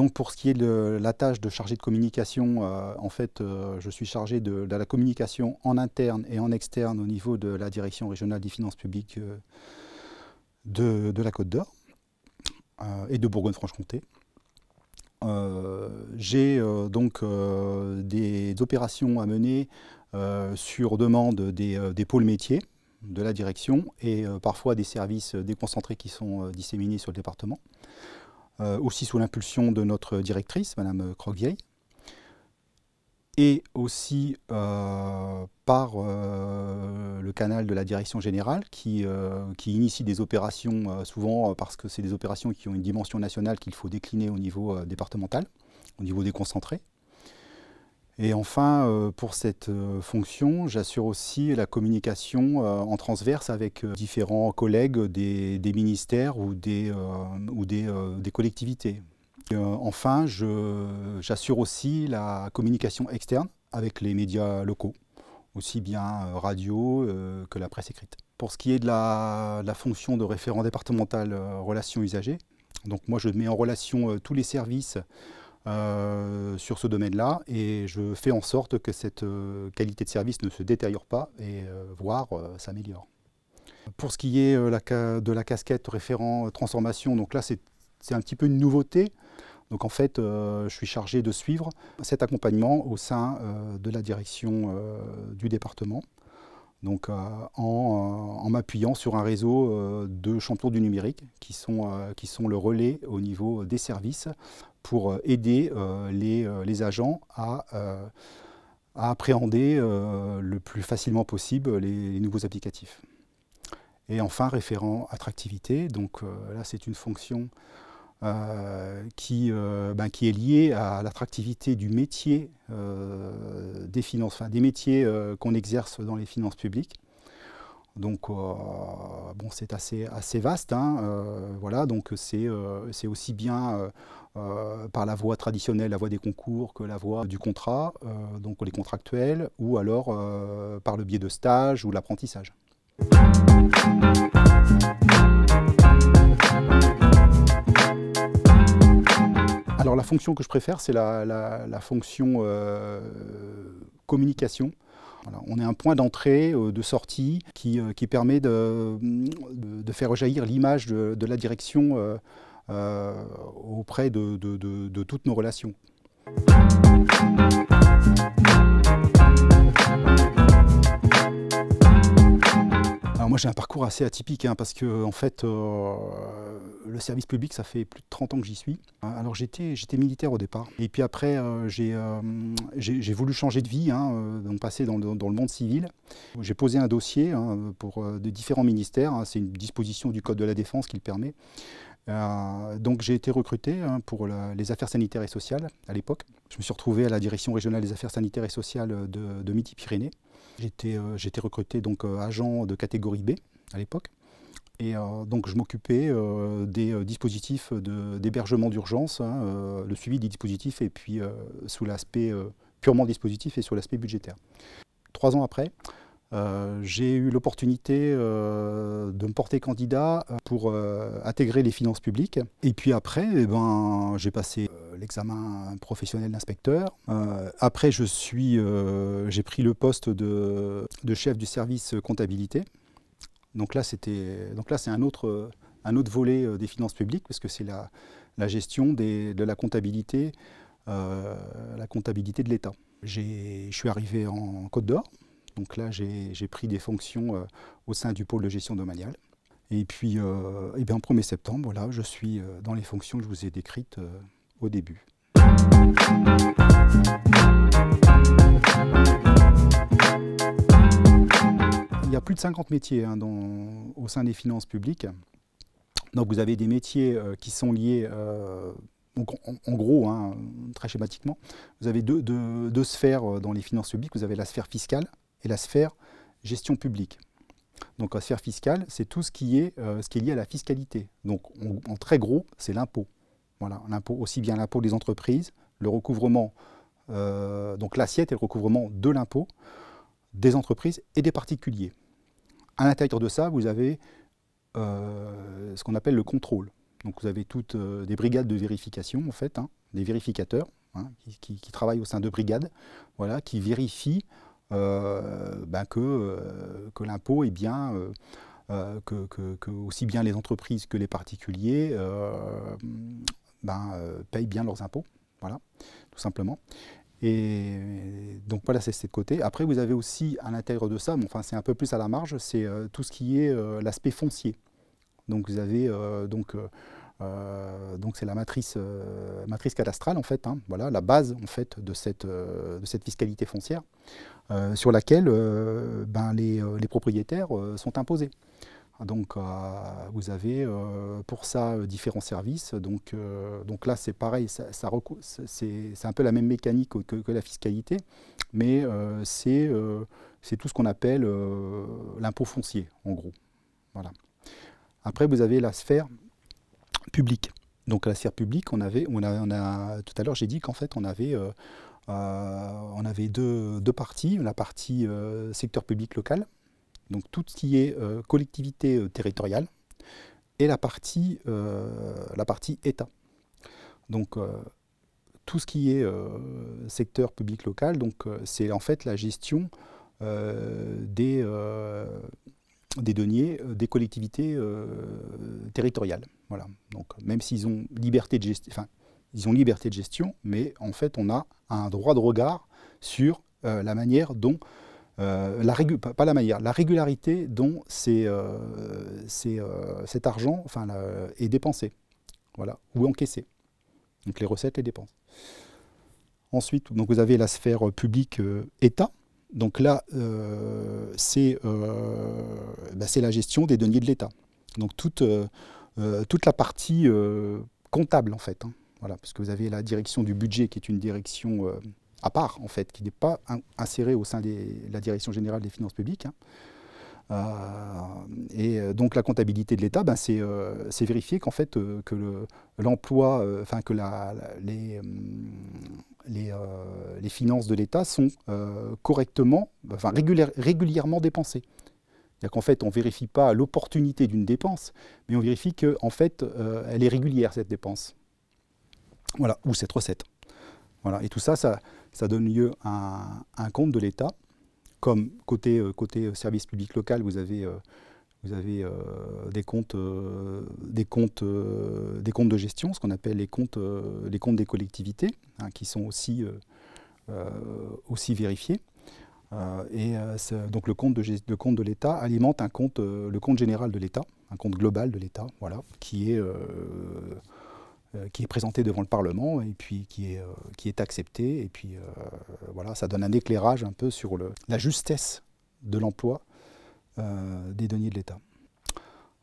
donc pour ce qui est de la tâche de chargé de communication, euh, en fait, euh, je suis chargé de, la communication en interne et en externe au niveau de la direction régionale des finances publiques euh, de, la Côte d'Or et de Bourgogne-Franche-Comté. J'ai donc des opérations à mener sur demande des, pôles métiers de la direction et parfois des services déconcentrés qui sont disséminés sur le département. Euh, aussi sous l'impulsion de notre directrice, Madame Croguier, et aussi euh, par euh, le canal de la direction générale qui, qui initie des opérations souvent parce que c'est des opérations qui ont une dimension nationale qu'il faut décliner au niveau départemental, au niveau déconcentré. Et enfin, euh, pour cette euh, fonction, j'assure aussi la communication euh, en transverse avec différents collègues des, ministères ou des, collectivités. enfin, j'assure aussi la communication externe avec les médias locaux, aussi bien radio que la presse écrite. Pour ce qui est de la, fonction de référent départemental relations usagers, donc moi je mets en relation tous les services euh, sur ce domaine-là et je fais en sorte que cette euh, qualité de service ne se détériore pas et euh, voire s'améliore. Pour ce qui est de la casquette référent transformation, donc là c'est un petit peu une nouveauté. Donc en fait, je suis chargé de suivre cet accompagnement au sein de la direction du département donc euh, euh, en, m'appuyant sur un réseau euh, de champions du numérique qui sont, qui sont le relais au niveau des services pour aider les, agents à, appréhender le plus facilement possible les, les, nouveaux applicatifs. Et enfin, référent attractivité, donc là c'est une fonction euh, ben, qui, est lié à l'attractivité du métier euh, des finances, des métiers euh, qu'on exerce dans les finances publiques. Donc, bon, c'est assez, vaste. Hein, voilà, donc c'est aussi bien par la voie traditionnelle, la voie des concours, que la voie du contrat, donc les contractuels, ou alors par le biais de stages ou l'apprentissage. Alors la fonction que je préfère, c'est la, fonction euh, communication. on est un point d'entrée, euh, de sortie, qui, euh, permet de, faire jaillir l'image de, la direction auprès de, toutes nos relations. Alors moi j'ai un parcours assez atypique hein, parce que en fait le service public, ça fait plus de 30 ans que j'y suis. Alors j'étais militaire au départ. Et puis après, euh, euh, j'ai voulu changer de vie, hein, euh, donc passer dans le, monde civil. J'ai posé un dossier hein, pour de différents ministères. Hein. C'est une disposition du Code de la Défense qui le permet. donc j'ai été recruté pour les affaires sanitaires et sociales à l'époque. Je me suis retrouvé à la direction régionale des affaires sanitaires et sociales de, de Midi-Pyrénées. J'étais recruté donc agent de catégorie B à l'époque. Et euh, donc je m'occupais euh, des euh, dispositifs d'hébergement d'urgence, hein, le suivi des dispositifs et puis sous l'aspect purement dispositif et sur l'aspect budgétaire. Trois ans après, j'ai eu l'opportunité de me porter candidat pour intégrer les finances publiques. Et puis après, eh ben, j'ai passé l'examen professionnel d'inspecteur. après, je j'ai pris le poste de, chef du service comptabilité donc là, c'était, donc là, c'est un autre, un autre volet euh, des finances publiques, parce que c'est la, gestion de la comptabilité, euh, la comptabilité de l'État. Je suis arrivé en Côte d'Or, donc là, j'ai pris des fonctions euh, au sein du pôle de gestion domaniale. Et puis, et bien, en 1er septembre, là, je suis dans les fonctions que je vous ai décrites au début il y a plus de 50 métiers hein, au sein des finances publiques. Donc vous avez des métiers euh, qui sont liés, euh, en, gros, hein, très schématiquement, vous avez deux, sphères euh, dans les finances publiques. Vous avez la sphère fiscale et la sphère gestion publique. Donc la sphère fiscale, c'est tout ce qui, est, lié à la fiscalité. Donc en très gros, c'est l'impôt. Voilà, l'impôt, aussi bien l'impôt des entreprises, le recouvrement, donc l'assiette et le recouvrement de l'impôt des entreprises et des particuliers à l'intérieur de ça, vous avez euh, ce qu'on appelle le contrôle. Donc vous avez toutes euh, des brigades de vérification, en fait, hein, des vérificateurs hein, qui, travaillent au sein de brigades, voilà, qui vérifient euh, ben que, l'impôt est bien, que, aussi bien les entreprises que les particuliers ben, payent bien leurs impôts. Voilà, tout simplement. Et donc voilà, c'est de côté. Après, vous avez aussi à l'intérieur de ça, mais enfin c'est un peu plus à la marge, c'est euh, tout ce qui est euh, l'aspect foncier. Donc vous avez euh, donc donc c'est la matrice matrice cadastrale en fait, hein. voilà la base en fait de cette de cette fiscalité foncière sur laquelle ben, les, les, propriétaires sont imposés. Donc euh, vous avez euh, pour ça euh, différents services. Donc, là c'est pareil, c'est un peu la même mécanique que, la fiscalité, mais c'est tout ce qu'on appelle l'impôt foncier en gros. Après vous avez la sphère publique. Donc la sphère publique, on avait, tout à l'heure j'ai dit qu'en fait on avait deux, parties, la partie secteur public local, donc tout ce qui est euh, collectivité euh, territoriale, et la partie, euh, la partie État. Donc tout ce qui est secteur public local, donc c'est en fait la gestion des, des deniers des collectivités territoriales. Voilà. Donc même s'ils ont liberté de gestion, enfin ils ont liberté de gestion, mais en fait on a un droit de regard sur la manière dont euh, pas, la manière, la régularité dont euh, euh, cet argent enfin, est dépensé, voilà, ou encaissé. Donc les recettes, les dépenses. Ensuite, donc vous avez la sphère publique État. Donc là, bah, c'est la gestion des deniers de l'État. Donc toute, toute la partie comptable, en fait. Hein. Voilà, parce que vous avez la direction du budget qui est une direction à part, en fait, qui n'est pas inséré au sein de la Direction générale des finances publiques. Hein. Euh, et euh, donc la comptabilité de l'État, ben, c'est euh, vérifier qu'en fait que l'emploi, enfin que la, les, les, finances de l'État sont correctement, enfin régulièrement dépensées. C'est-à-dire qu'en fait, on ne vérifie pas l'opportunité d'une dépense, mais on vérifie qu'en en fait, elle est régulière, cette dépense. Voilà, ou cette recette. Voilà, et tout ça, ça, ça donne lieu à un, compte de l'État. Comme côté, euh, côté euh, service public local, vous avez, euh, vous avez des comptes, des, comptes, des comptes de gestion, ce qu'on appelle les comptes, les comptes des collectivités, hein, qui sont aussi, aussi vérifiés. et donc le compte de, de compte de l'État alimente un compte, le compte général de l'État, un compte global de l'État, voilà, qui est euh, qui est présenté devant le Parlement et puis qui est, euh, qui est accepté. Et puis euh, voilà, ça donne un éclairage un peu sur le, la justesse de l'emploi des deniers de l'État.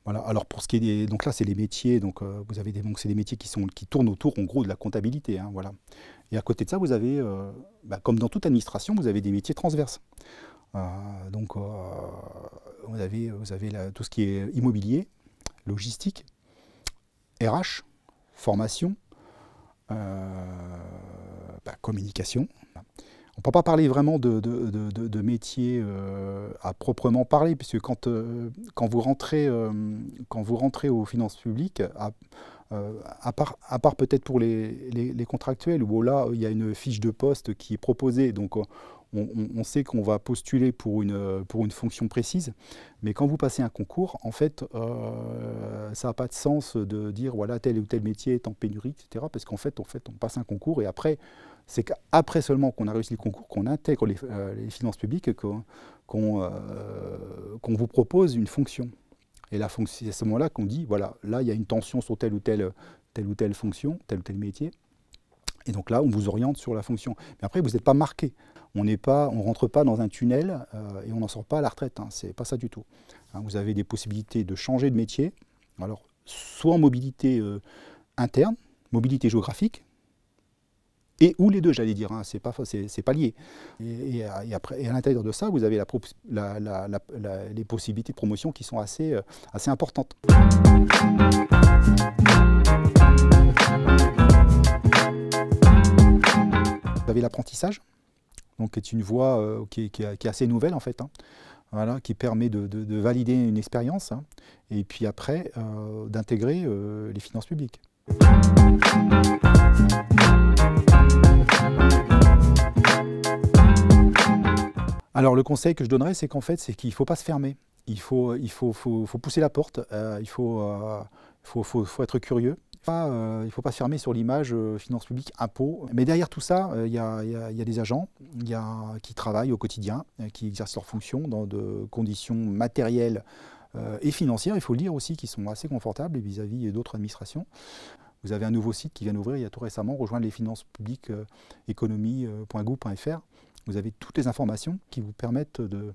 Voilà. Alors pour ce qui est des, donc là c'est les métiers donc vous avez des donc c'est des métiers qui sont qui tournent autour en gros de la comptabilité hein, voilà. Et à côté de ça vous avez bah, comme dans toute administration vous avez des métiers transverses. donc vous avez vous avez tout ce qui est immobilier, logistique, RH, formation, euh, bah, communication. On ne peut pas parler vraiment de, de, métier euh, à proprement parler, puisque quand, euh, quand, vous, rentrez, quand vous rentrez aux finances publiques, à, part, à part peut-être pour les, les, les, contractuels, où là, il y a une fiche de poste qui est proposée, donc on, sait qu'on va postuler pour une, euh, pour une fonction précise, mais quand vous passez un concours, en fait, euh, ça n'a pas de sens de dire voilà tel ou tel métier est en pénurie, etc. Parce qu'en fait, en fait, on passe un concours et après, c'est qu'après seulement qu'on a réussi le concours, qu'on intègre les, euh, finances publiques, qu'on vous propose une fonction. Et c'est à ce moment-là qu'on dit, voilà, là, il y a une tension sur ou telle ou telle fonction, tel ou tel métier. Et donc là, on vous oriente sur la fonction. Mais après, vous n'êtes pas marqué on n'est pas, on rentre pas dans un tunnel euh, et on n'en sort pas à la retraite. Hein. c'est pas ça du tout. Hein, vous avez des possibilités de changer de métier. Alors, soit en mobilité euh, interne, mobilité géographique, et ou les deux, j'allais dire. ce hein. c'est pas, c'est pas lié. Et, à, après, à l'intérieur de ça, vous avez les possibilités de promotion qui sont assez, euh, assez importantes. Vous avez l'apprentissage donc c'est une voie euh, qui, est assez nouvelle en fait, hein. voilà, qui permet de, valider une expérience hein, et puis après euh, d'intégrer euh, les finances publiques. Alors le conseil que je donnerais, c'est qu'en fait, c'est qu'il ne faut pas se fermer. Il faut, il faut, pousser la porte, il faut, faut, être curieux, pas, ne euh, il faut pas se fermer sur l'image finances euh, finance publique, impôts. Mais derrière tout ça, euh, il y a, des agents qui travaillent au quotidien, qui exercent leurs fonctions dans de conditions matérielles et financières, il faut le dire aussi, qui sont assez confortables vis-à-vis d'autres administrations. Vous avez un nouveau site qui vient d'ouvrir il y a tout récemment, rejoindre les finances publiques économie.gouv.fr. Vous avez toutes les informations qui vous permettent de,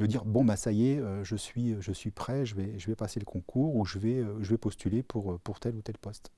de dire bon bah ça y est, euh, je, suis, euh, je suis prêt, je vais, je vais passer le concours ou je vais, euh, je vais postuler pour, pour tel ou tel poste.